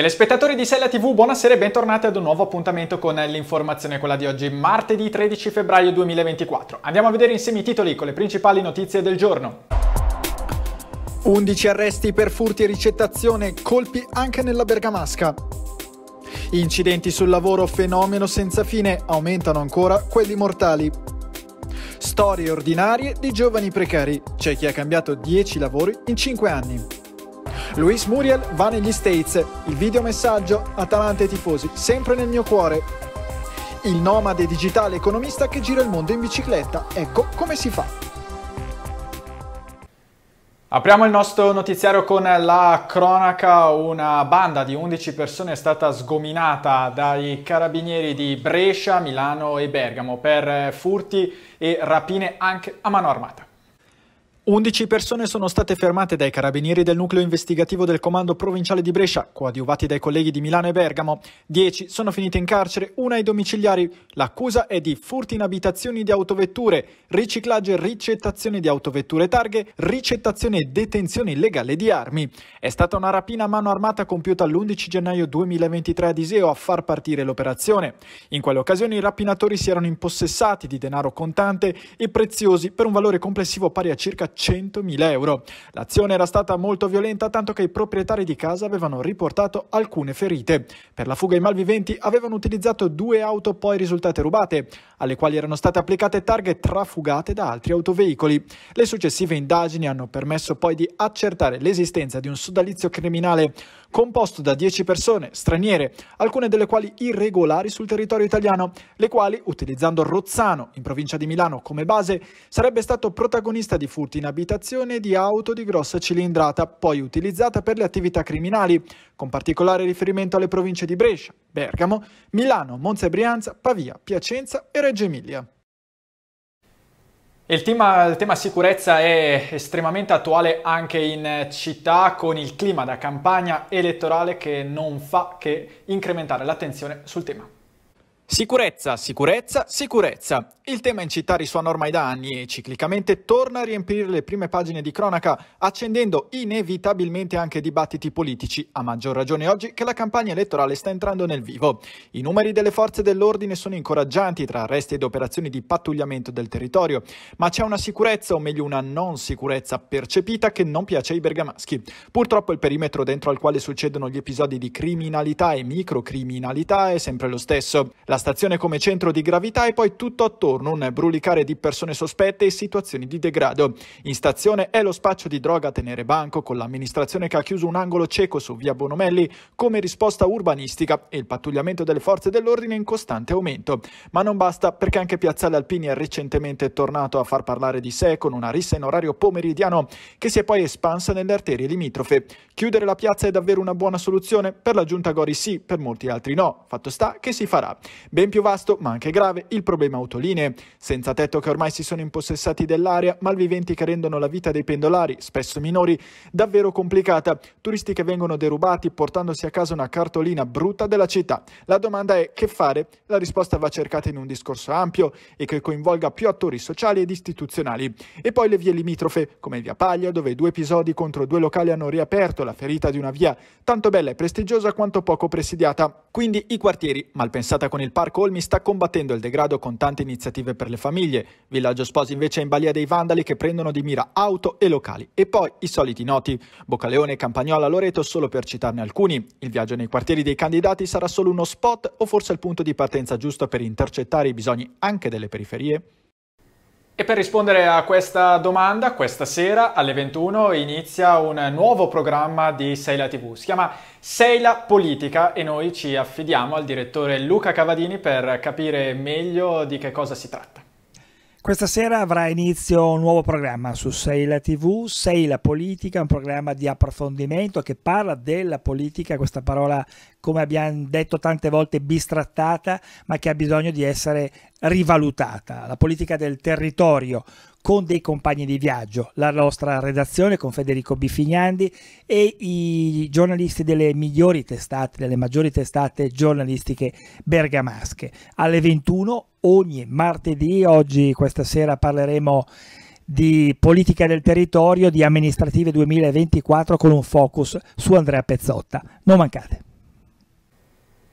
Telespettatori di Sella TV, buonasera e bentornati ad un nuovo appuntamento con l'informazione, quella di oggi, martedì 13 febbraio 2024. Andiamo a vedere insieme i titoli con le principali notizie del giorno. 11 arresti per furti e ricettazione, colpi anche nella Bergamasca. Incidenti sul lavoro, fenomeno senza fine, aumentano ancora quelli mortali. Storie ordinarie di giovani precari, c'è chi ha cambiato 10 lavori in 5 anni. Luis Muriel va negli States. Il videomessaggio Atalanta e tifosi, sempre nel mio cuore. Il nomade digitale economista che gira il mondo in bicicletta. Ecco come si fa. Apriamo il nostro notiziario con la cronaca, una banda di 11 persone è stata sgominata dai carabinieri di Brescia, Milano e Bergamo per furti e rapine anche a mano armata. 11 persone sono state fermate dai carabinieri del nucleo investigativo del comando provinciale di Brescia, coadiuvati dai colleghi di Milano e Bergamo. 10 sono finite in carcere, una ai domiciliari. L'accusa è di furti in abitazioni di autovetture, riciclaggio e ricettazione di autovetture targhe, ricettazione e detenzione illegale di armi. È stata una rapina a mano armata compiuta l'11 gennaio 2023 a Diseo a far partire l'operazione. In quell'occasione i rapinatori si erano impossessati di denaro contante e preziosi per un valore complessivo pari a circa 100.000 euro. L'azione era stata molto violenta tanto che i proprietari di casa avevano riportato alcune ferite. Per la fuga i malviventi avevano utilizzato due auto poi risultate rubate, alle quali erano state applicate targhe trafugate da altri autoveicoli. Le successive indagini hanno permesso poi di accertare l'esistenza di un sodalizio criminale composto da 10 persone straniere, alcune delle quali irregolari sul territorio italiano, le quali, utilizzando Rozzano, in provincia di Milano, come base, sarebbe stato protagonista di furti in abitazione di auto di grossa cilindrata, poi utilizzata per le attività criminali, con particolare riferimento alle province di Brescia, Bergamo, Milano, Monza e Brianza, Pavia, Piacenza e Reggio Emilia. Il tema, il tema, sicurezza è estremamente attuale anche in città con il clima da campagna elettorale che non fa che incrementare l'attenzione sul tema. Sicurezza, sicurezza, sicurezza. Il tema in città risuona ormai da anni e ciclicamente torna a riempire le prime pagine di cronaca, accendendo inevitabilmente anche dibattiti politici, a maggior ragione oggi che la campagna elettorale sta entrando nel vivo. I numeri delle forze dell'ordine sono incoraggianti tra arresti ed operazioni di pattugliamento del territorio, ma c'è una sicurezza, o meglio una non sicurezza percepita che non piace ai bergamaschi. Purtroppo il perimetro dentro al quale succedono gli episodi di criminalità e microcriminalità è sempre lo stesso. La stazione come centro di gravità e poi tutto attorno un brulicare di persone sospette e situazioni di degrado. In stazione è lo spaccio di droga a tenere banco con l'amministrazione che ha chiuso un angolo cieco su via Bonomelli come risposta urbanistica e il pattugliamento delle forze dell'ordine in costante aumento. Ma non basta perché anche Piazzale Alpini è recentemente tornato a far parlare di sé con una rissa in orario pomeridiano che si è poi espansa nelle arterie limitrofe. Chiudere la piazza è davvero una buona soluzione? Per la giunta Gori sì, per molti altri no. Fatto sta che si farà. Ben più vasto, ma anche grave, il problema autolinee. Senza tetto che ormai si sono impossessati dell'area, malviventi che rendono la vita dei pendolari, spesso minori, davvero complicata. Turisti che vengono derubati portandosi a casa una cartolina brutta della città. La domanda è che fare? La risposta va cercata in un discorso ampio e che coinvolga più attori sociali ed istituzionali. E poi le vie limitrofe, come via Paglia, dove due episodi contro due locali hanno riaperto la ferita di una via tanto bella e prestigiosa quanto poco presidiata. Quindi i quartieri, Malpensata con il Parco Olmi sta combattendo il degrado con tante iniziative per le famiglie. Villaggio Sposi invece è in balia dei vandali che prendono di mira auto e locali. E poi i soliti noti, Boccaleone, Campagnola, Loreto solo per citarne alcuni. Il viaggio nei quartieri dei candidati sarà solo uno spot o forse il punto di partenza giusto per intercettare i bisogni anche delle periferie? E per rispondere a questa domanda, questa sera alle 21 inizia un nuovo programma di Seila TV. Si chiama Seila Politica e noi ci affidiamo al direttore Luca Cavadini per capire meglio di che cosa si tratta. Questa sera avrà inizio un nuovo programma su Seila TV, Seila Politica, un programma di approfondimento che parla della politica, questa parola come abbiamo detto tante volte bistrattata, ma che ha bisogno di essere rivalutata, la politica del territorio, con dei compagni di viaggio, la nostra redazione con Federico Bifignandi e i giornalisti delle migliori testate, delle maggiori testate giornalistiche bergamasche. Alle 21 ogni martedì, oggi questa sera parleremo di politica del territorio di amministrative 2024 con un focus su Andrea Pezzotta. Non mancate.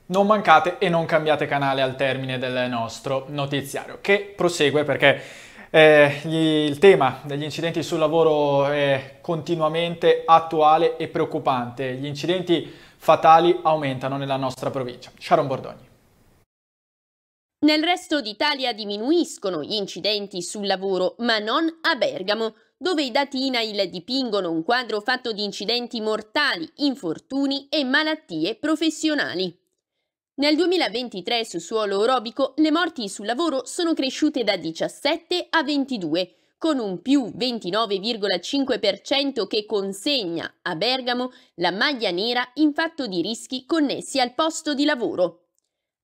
Non mancate e non cambiate canale al termine del nostro notiziario che prosegue perché eh, gli, il tema degli incidenti sul lavoro è continuamente attuale e preoccupante. Gli incidenti fatali aumentano nella nostra provincia. Sharon Bordogni. Nel resto d'Italia diminuiscono gli incidenti sul lavoro, ma non a Bergamo, dove i dati INAIL dipingono un quadro fatto di incidenti mortali, infortuni e malattie professionali. Nel 2023 su suolo orobico le morti sul lavoro sono cresciute da 17 a 22, con un più 29,5% che consegna a Bergamo la maglia nera in fatto di rischi connessi al posto di lavoro.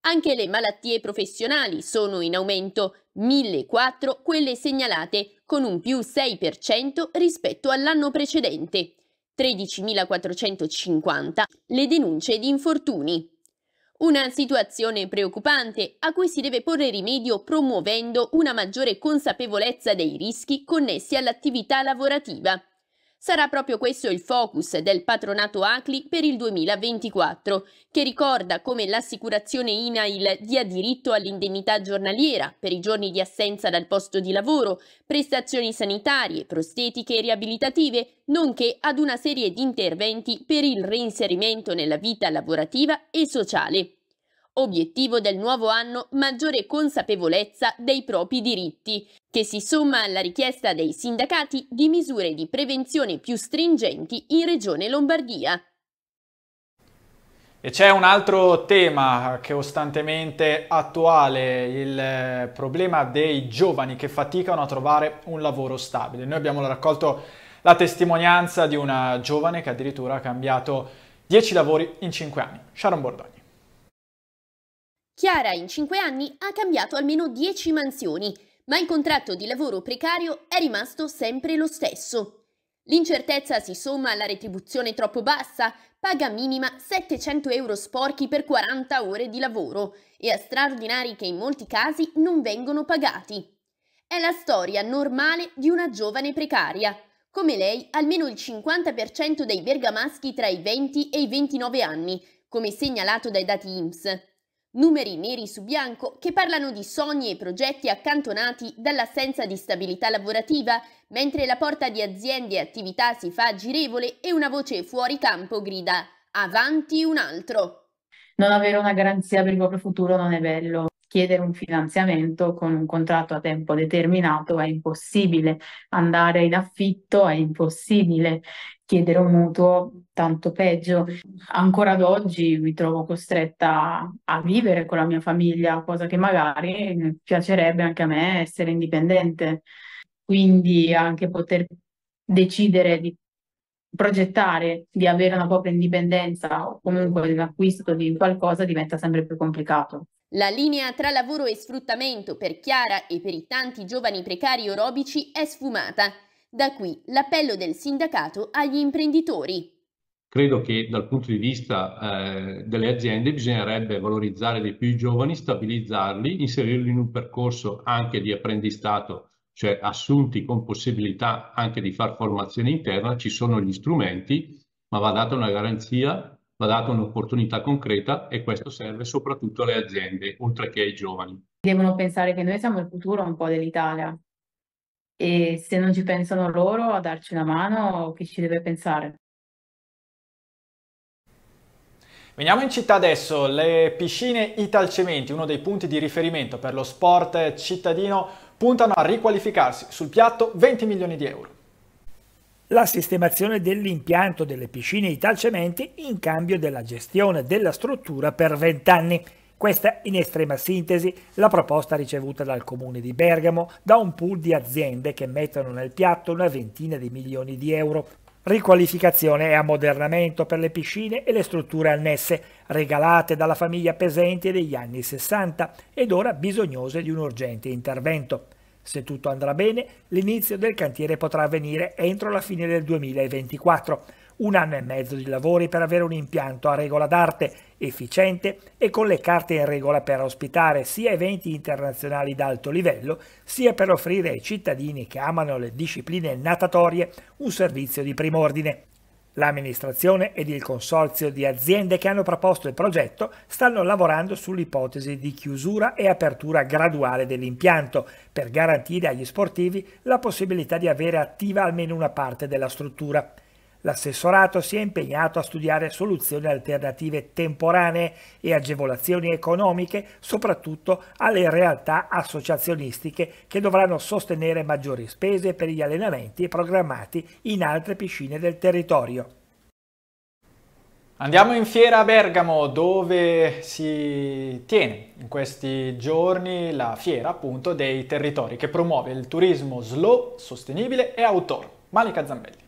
Anche le malattie professionali sono in aumento, 1004 quelle segnalate, con un più 6% rispetto all'anno precedente, 13.450 le denunce di infortuni. Una situazione preoccupante a cui si deve porre rimedio promuovendo una maggiore consapevolezza dei rischi connessi all'attività lavorativa. Sarà proprio questo il focus del patronato ACLI per il 2024, che ricorda come l'assicurazione INAIL dia diritto all'indennità giornaliera per i giorni di assenza dal posto di lavoro, prestazioni sanitarie, prostetiche e riabilitative, nonché ad una serie di interventi per il reinserimento nella vita lavorativa e sociale. Obiettivo del nuovo anno maggiore consapevolezza dei propri diritti, che si somma alla richiesta dei sindacati di misure di prevenzione più stringenti in Regione Lombardia. E c'è un altro tema che è costantemente attuale, il eh, problema dei giovani che faticano a trovare un lavoro stabile. Noi abbiamo raccolto la testimonianza di una giovane che addirittura ha cambiato 10 lavori in 5 anni, Sharon Bordogni. Chiara in 5 anni ha cambiato almeno 10 mansioni ma il contratto di lavoro precario è rimasto sempre lo stesso. L'incertezza si somma alla retribuzione troppo bassa, paga minima 700 euro sporchi per 40 ore di lavoro e a straordinari che in molti casi non vengono pagati. È la storia normale di una giovane precaria. Come lei, almeno il 50% dei bergamaschi tra i 20 e i 29 anni, come segnalato dai dati IMSS. Numeri neri su bianco che parlano di sogni e progetti accantonati dall'assenza di stabilità lavorativa, mentre la porta di aziende e attività si fa girevole e una voce fuori campo grida Avanti un altro! Non avere una garanzia per il proprio futuro non è bello chiedere un finanziamento con un contratto a tempo determinato, è impossibile andare in affitto, è impossibile chiedere un mutuo, tanto peggio. Ancora ad oggi mi trovo costretta a vivere con la mia famiglia, cosa che magari piacerebbe anche a me essere indipendente. Quindi anche poter decidere di progettare di avere una propria indipendenza o comunque l'acquisto di qualcosa diventa sempre più complicato. La linea tra lavoro e sfruttamento per Chiara e per i tanti giovani precari orobici è sfumata. Da qui l'appello del sindacato agli imprenditori. Credo che dal punto di vista eh, delle aziende bisognerebbe valorizzare di più i giovani, stabilizzarli, inserirli in un percorso anche di apprendistato, cioè assunti con possibilità anche di far formazione interna, ci sono gli strumenti, ma va data una garanzia va data un'opportunità concreta e questo serve soprattutto alle aziende, oltre che ai giovani. Devono pensare che noi siamo il futuro un po' dell'Italia e se non ci pensano loro a darci una mano, chi ci deve pensare? Veniamo in città adesso, le piscine Italcementi, uno dei punti di riferimento per lo sport cittadino, puntano a riqualificarsi sul piatto 20 milioni di euro la sistemazione dell'impianto delle piscine e i Italcementi in cambio della gestione della struttura per vent'anni. Questa in estrema sintesi la proposta ricevuta dal comune di Bergamo da un pool di aziende che mettono nel piatto una ventina di milioni di euro. Riqualificazione e ammodernamento per le piscine e le strutture annesse, regalate dalla famiglia Pesenti degli anni 60 ed ora bisognose di un urgente intervento. Se tutto andrà bene, l'inizio del cantiere potrà avvenire entro la fine del 2024, un anno e mezzo di lavori per avere un impianto a regola d'arte, efficiente e con le carte in regola per ospitare sia eventi internazionali d'alto livello, sia per offrire ai cittadini che amano le discipline natatorie un servizio di prim'ordine. L'amministrazione ed il consorzio di aziende che hanno proposto il progetto stanno lavorando sull'ipotesi di chiusura e apertura graduale dell'impianto per garantire agli sportivi la possibilità di avere attiva almeno una parte della struttura. L'assessorato si è impegnato a studiare soluzioni alternative temporanee e agevolazioni economiche, soprattutto alle realtà associazionistiche che dovranno sostenere maggiori spese per gli allenamenti programmati in altre piscine del territorio. Andiamo in fiera a Bergamo dove si tiene in questi giorni la fiera appunto dei territori che promuove il turismo slow, sostenibile e outdoor. Malika Zambelli.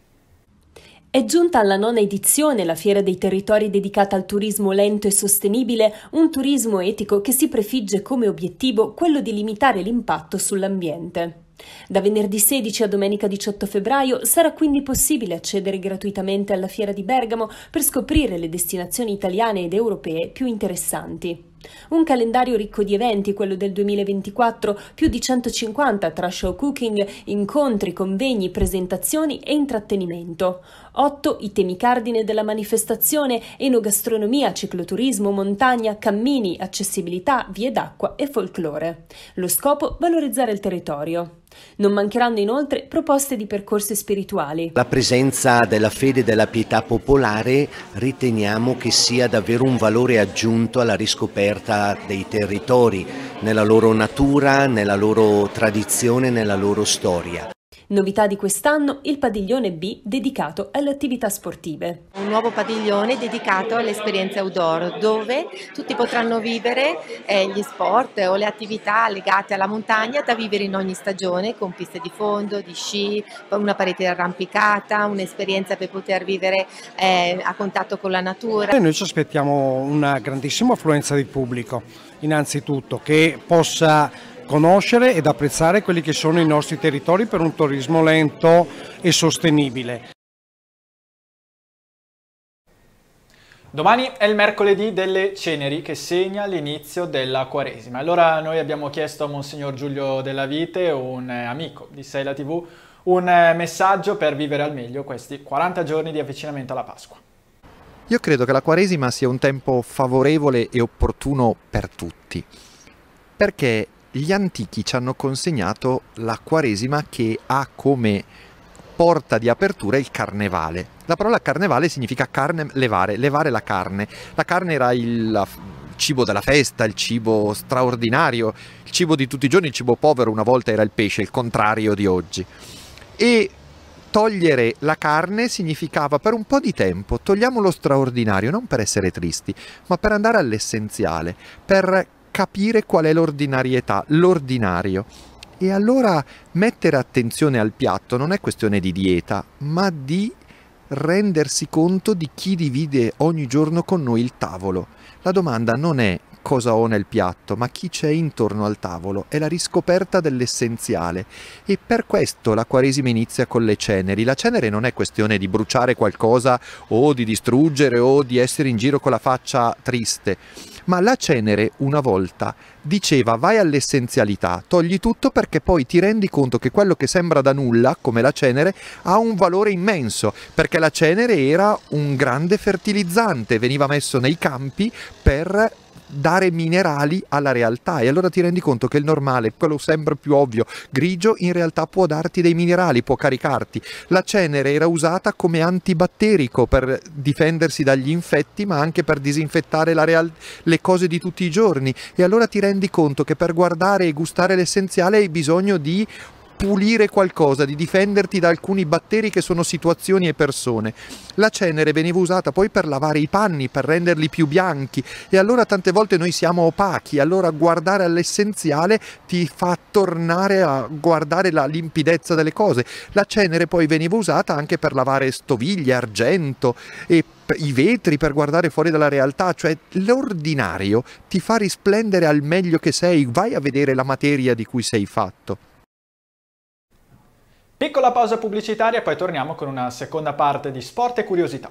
È giunta alla nona edizione la Fiera dei Territori dedicata al turismo lento e sostenibile, un turismo etico che si prefigge come obiettivo quello di limitare l'impatto sull'ambiente. Da venerdì 16 a domenica 18 febbraio sarà quindi possibile accedere gratuitamente alla Fiera di Bergamo per scoprire le destinazioni italiane ed europee più interessanti. Un calendario ricco di eventi, quello del 2024, più di 150 tra show cooking, incontri, convegni, presentazioni e intrattenimento. 8 i temi cardine della manifestazione, enogastronomia, cicloturismo, montagna, cammini, accessibilità, vie d'acqua e folklore. Lo scopo valorizzare il territorio. Non mancheranno inoltre proposte di percorsi spirituali. La presenza della fede e della pietà popolare riteniamo che sia davvero un valore aggiunto alla riscoperta dei territori, nella loro natura, nella loro tradizione, nella loro storia. Novità di quest'anno il padiglione B dedicato alle attività sportive. Un nuovo padiglione dedicato all'esperienza outdoor dove tutti potranno vivere eh, gli sport o le attività legate alla montagna da vivere in ogni stagione con piste di fondo, di sci, una parete arrampicata, un'esperienza per poter vivere eh, a contatto con la natura. E noi ci aspettiamo una grandissima affluenza di pubblico innanzitutto che possa conoscere ed apprezzare quelli che sono i nostri territori per un turismo lento e sostenibile. Domani è il mercoledì delle ceneri che segna l'inizio della Quaresima. Allora noi abbiamo chiesto a Monsignor Giulio Della Vite, un eh, amico di Sei la TV, un eh, messaggio per vivere al meglio questi 40 giorni di avvicinamento alla Pasqua. Io credo che la Quaresima sia un tempo favorevole e opportuno per tutti, perché gli antichi ci hanno consegnato la Quaresima che ha come porta di apertura il carnevale. La parola carnevale significa carne levare, levare la carne. La carne era il, cibo della festa, il cibo straordinario, il cibo di tutti i giorni, il cibo povero una volta era il pesce, il contrario di oggi. E togliere la carne significava per un po' di tempo togliamo lo straordinario, non per essere tristi, ma per andare all'essenziale, per capire qual è l'ordinarietà, l'ordinario. E allora mettere attenzione al piatto non è questione di dieta, ma di rendersi conto di chi divide ogni giorno con noi il tavolo. La domanda non è cosa ho nel piatto, ma chi c'è intorno al tavolo, è la riscoperta dell'essenziale. E per questo la Quaresima inizia con le ceneri. La cenere non è questione di bruciare qualcosa o di distruggere o di essere in giro con la faccia triste, ma la cenere una volta diceva vai all'essenzialità, togli tutto perché poi ti rendi conto che quello che sembra da nulla, come la cenere, ha un valore immenso, perché la cenere era un grande fertilizzante, veniva messo nei campi per dare minerali alla realtà e allora ti rendi conto che il normale, quello sempre più ovvio, grigio, in realtà può darti dei minerali, può caricarti. La cenere era usata come antibatterico per difendersi dagli infetti ma anche per disinfettare real- le cose di tutti i giorni e allora ti rendi conto che per guardare e gustare l'essenziale hai bisogno di pulire qualcosa, di difenderti da alcuni batteri che sono situazioni e persone. La cenere veniva usata poi per lavare i panni, per renderli più bianchi e allora tante volte noi siamo opachi, allora guardare all'essenziale ti fa tornare a guardare la limpidezza delle cose. La cenere poi veniva usata anche per lavare stoviglie, argento e i vetri per guardare fuori dalla realtà, cioè l'ordinario ti fa risplendere al meglio che sei, vai a vedere la materia di cui sei fatto. Piccola pausa pubblicitaria, e poi torniamo con una seconda parte di sport e curiosità.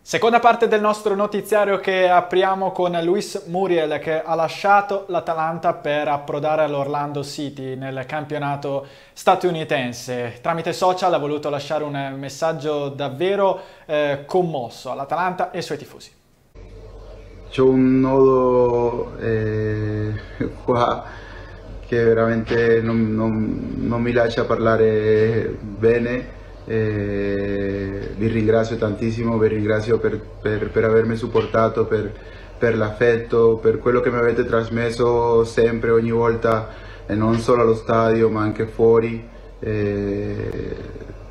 Seconda parte del nostro notiziario che apriamo con Luis Muriel che ha lasciato l'Atalanta per approdare all'Orlando City nel campionato statunitense. Tramite social ha voluto lasciare un messaggio davvero eh, commosso all'Atalanta e ai suoi tifosi c'è un nodo eh, qua che veramente non, non, non, mi lascia parlare bene. Eh, vi ringrazio tantissimo, vi ringrazio per, per, per avermi supportato, per, per l'affetto, per quello che mi avete trasmesso sempre, ogni volta, e non solo allo stadio ma anche fuori. Eh,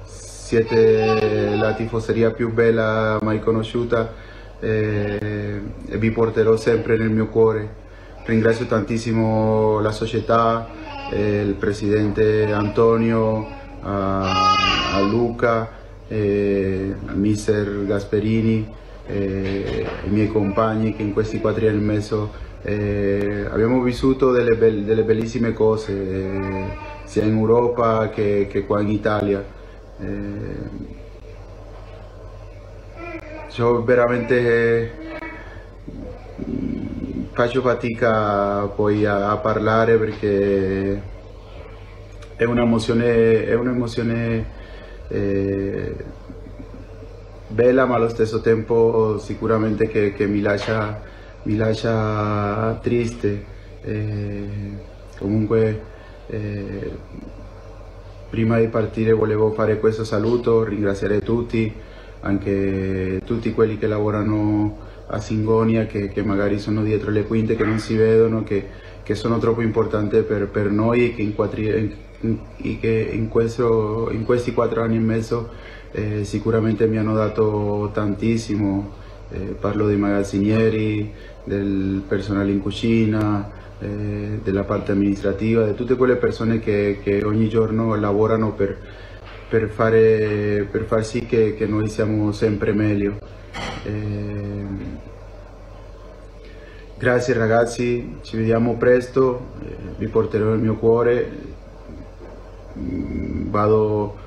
siete la tifoseria più bella mai conosciuta e, eh, e vi porterò sempre nel mio cuore. Ringrazio tantissimo la società, eh, il presidente Antonio, a, a Luca, eh, a mister Gasperini, eh, ai miei compagni che in questi quattro anni e mezzo eh, abbiamo vissuto delle, be delle bellissime cose, eh, sia in Europa che, che qua in Italia. Io veramente faccio fatica poi a, a parlare perché è un'emozione, è un'emozione eh, bella ma allo stesso tempo sicuramente che, che mi, lascia, mi, lascia, triste. Eh, comunque eh, prima di partire volevo fare questo saluto, ringraziare tutti anche tutti quelli che lavorano a Singonia, che, che magari sono dietro le quinte, che non si vedono, che, che sono troppo importanti per, per noi e che in, quattri, in, in, che in, questo, in questi quattro anni e mezzo eh, sicuramente mi hanno dato tantissimo. Eh, parlo dei magazzinieri, del personale in cucina, eh, della parte amministrativa, di tutte quelle persone che, che ogni giorno lavorano per, per, fare, per far sì che, che, noi siamo sempre meglio. Eh, grazie ragazzi, ci vediamo presto, eh, vi porterò il mio cuore, mm, vado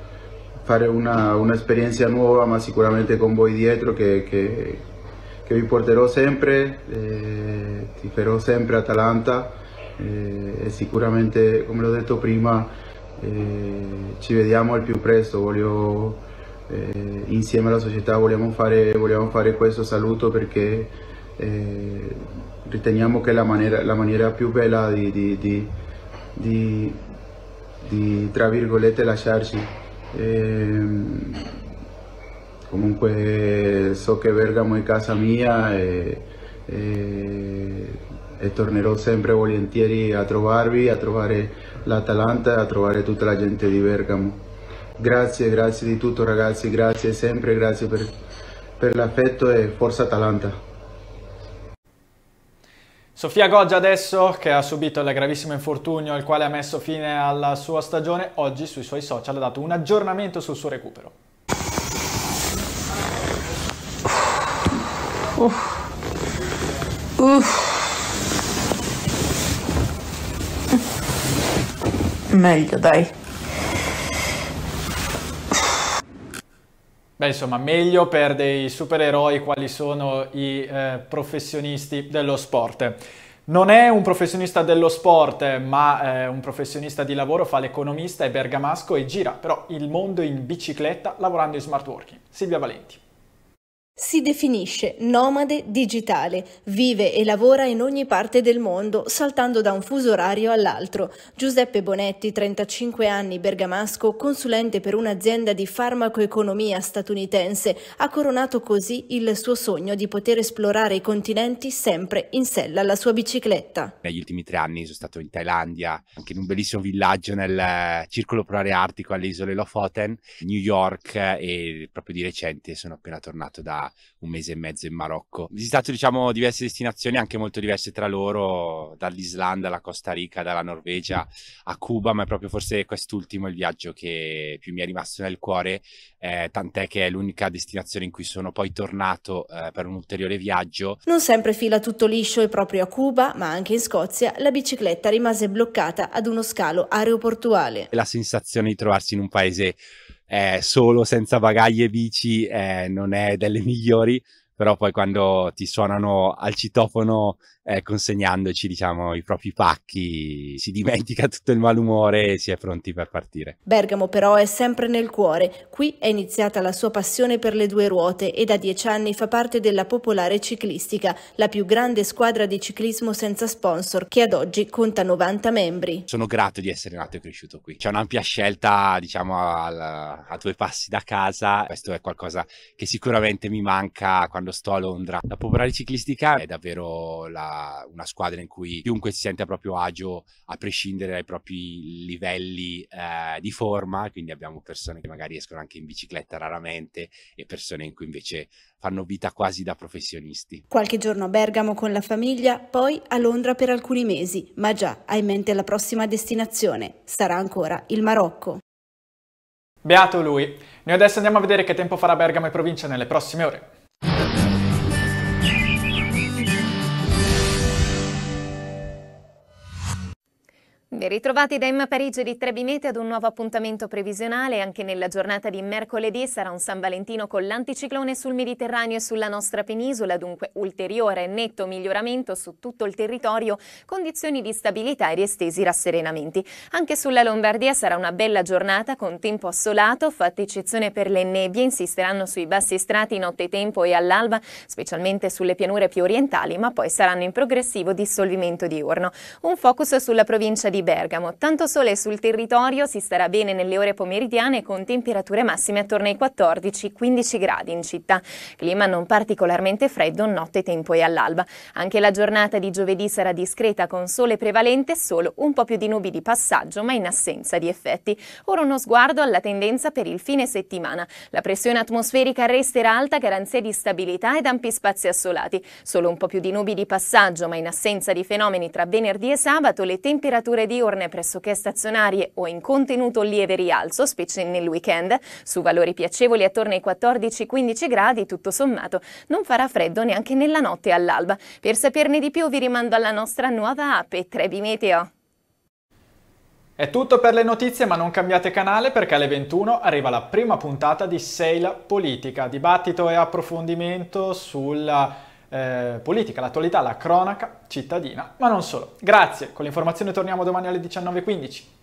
a fare un'esperienza una nuova ma sicuramente con voi dietro che, che, che vi porterò sempre, eh, ti farò sempre Atalanta eh, e sicuramente come l'ho detto prima eh, ci vediamo al più presto, voglio, eh, insieme alla società vogliamo fare, vogliamo fare questo saluto perché eh, riteniamo che la maniera, la maniera più bella di, di, di, di, di tra virgolette lasciarci. Eh, comunque so che Bergamo è casa mia e, e, e tornerò sempre volentieri a trovarvi, a trovare l'Atalanta e a trovare tutta la gente di Bergamo. Grazie, grazie di tutto ragazzi, grazie sempre, grazie per, per l'affetto e forza Atalanta. Sofia Goggia adesso, che ha subito il gravissimo infortunio il quale ha messo fine alla sua stagione, oggi sui suoi social ha dato un aggiornamento sul suo recupero. Uff. Uff meglio dai. Beh, insomma, meglio per dei supereroi quali sono i eh, professionisti dello sport. Non è un professionista dello sport, ma eh, un professionista di lavoro, fa l'economista, è bergamasco e gira però il mondo in bicicletta lavorando in smart working. Silvia Valenti. Si definisce nomade digitale, vive e lavora in ogni parte del mondo, saltando da un fuso orario all'altro. Giuseppe Bonetti, 35 anni, bergamasco, consulente per un'azienda di farmacoeconomia statunitense, ha coronato così il suo sogno di poter esplorare i continenti sempre in sella alla sua bicicletta. Negli ultimi tre anni sono stato in Thailandia, anche in un bellissimo villaggio nel eh, circolo polare artico alle isole Lofoten, New York eh, e proprio di recente sono appena tornato da un mese e mezzo in Marocco. Ho visitato, diciamo, diverse destinazioni anche molto diverse tra loro, dall'Islanda alla Costa Rica, dalla Norvegia a Cuba, ma è proprio forse quest'ultimo il viaggio che più mi è rimasto nel cuore, eh, tant'è che è l'unica destinazione in cui sono poi tornato eh, per un ulteriore viaggio. Non sempre fila tutto liscio e proprio a Cuba, ma anche in Scozia, la bicicletta rimase bloccata ad uno scalo aeroportuale. La sensazione di trovarsi in un paese eh, solo senza bagagli e bici eh, non è delle migliori però poi quando ti suonano al citofono eh, consegnandoci diciamo, i propri pacchi si dimentica tutto il malumore e si è pronti per partire. Bergamo però è sempre nel cuore, qui è iniziata la sua passione per le due ruote e da dieci anni fa parte della Popolare Ciclistica, la più grande squadra di ciclismo senza sponsor che ad oggi conta 90 membri. Sono grato di essere nato e cresciuto qui, c'è un'ampia scelta diciamo a, a due passi da casa, questo è qualcosa che sicuramente mi manca quando quando sto a Londra. La popolare ciclistica è davvero la, una squadra in cui chiunque si sente a proprio agio a prescindere dai propri livelli eh, di forma, quindi abbiamo persone che magari escono anche in bicicletta raramente e persone in cui invece fanno vita quasi da professionisti. Qualche giorno a Bergamo con la famiglia, poi a Londra per alcuni mesi, ma già hai in mente la prossima destinazione, sarà ancora il Marocco. Beato lui! Noi adesso andiamo a vedere che tempo farà Bergamo e provincia nelle prossime ore. Ben ritrovati da Emma Parigi di Trebimete ad un nuovo appuntamento previsionale. Anche nella giornata di mercoledì sarà un San Valentino con l'anticiclone sul Mediterraneo e sulla nostra penisola, dunque ulteriore e netto miglioramento su tutto il territorio, condizioni di stabilità e estesi rasserenamenti. Anche sulla Lombardia sarà una bella giornata con tempo assolato, fatta eccezione per le nebbie, insisteranno sui bassi strati nottetempo e all'alba, specialmente sulle pianure più orientali, ma poi saranno in progressivo dissolvimento diurno. Un focus sulla provincia di di Bergamo. Tanto sole sul territorio, si starà bene nelle ore pomeridiane con temperature massime attorno ai 14-15 gradi in città. Clima non particolarmente freddo, notte tempo e all'alba. Anche la giornata di giovedì sarà discreta con sole prevalente, solo un po' più di nubi di passaggio ma in assenza di effetti. Ora uno sguardo alla tendenza per il fine settimana. La pressione atmosferica resterà alta, garanzia di stabilità ed ampi spazi assolati. Solo un po' più di nubi di passaggio ma in assenza di fenomeni tra venerdì e sabato le temperature diurne pressoché stazionarie o in contenuto lieve rialzo, specie nel weekend, su valori piacevoli attorno ai 14-15 gradi, tutto sommato non farà freddo neanche nella notte all'alba. Per saperne di più vi rimando alla nostra nuova app e Trebi Meteo. È tutto per le notizie, ma non cambiate canale perché alle 21 arriva la prima puntata di Seila Politica, dibattito e approfondimento sulla eh, politica, l'attualità, la cronaca cittadina, ma non solo. Grazie, con l'informazione torniamo domani alle 19.15.